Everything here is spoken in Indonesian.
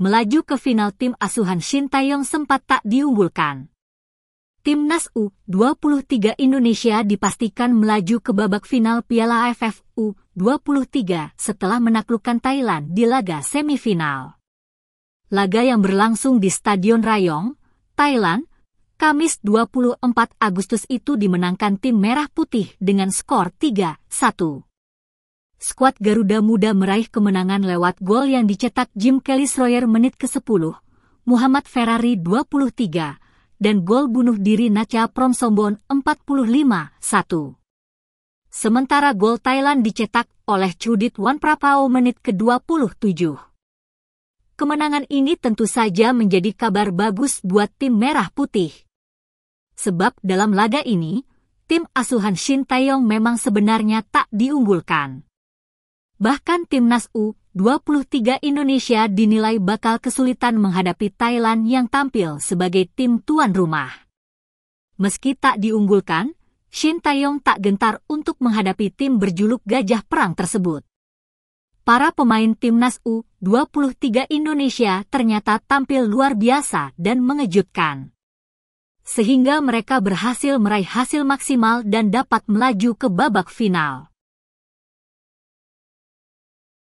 melaju ke final tim asuhan Shin Taeyong sempat tak diunggulkan. Timnas U23 Indonesia dipastikan melaju ke babak final Piala AFF U23 setelah menaklukkan Thailand di laga semifinal. Laga yang berlangsung di Stadion Rayong, Thailand, Kamis 24 Agustus itu dimenangkan tim Merah Putih dengan skor 3-1 skuad Garuda Muda meraih kemenangan lewat gol yang dicetak Jim Kelly Sroyer menit ke-10, Muhammad Ferrari 23, dan gol bunuh diri Nacha Promsombon 45-1. Sementara gol Thailand dicetak oleh Chudit Prapao menit ke-27. Kemenangan ini tentu saja menjadi kabar bagus buat tim Merah Putih. Sebab dalam laga ini, tim asuhan Shin Taeyong memang sebenarnya tak diunggulkan. Bahkan timnas U23 Indonesia dinilai bakal kesulitan menghadapi Thailand yang tampil sebagai tim tuan rumah. Meski tak diunggulkan, Shin Taeyong tak gentar untuk menghadapi tim berjuluk gajah perang tersebut. Para pemain timnas U23 Indonesia ternyata tampil luar biasa dan mengejutkan. Sehingga mereka berhasil meraih hasil maksimal dan dapat melaju ke babak final.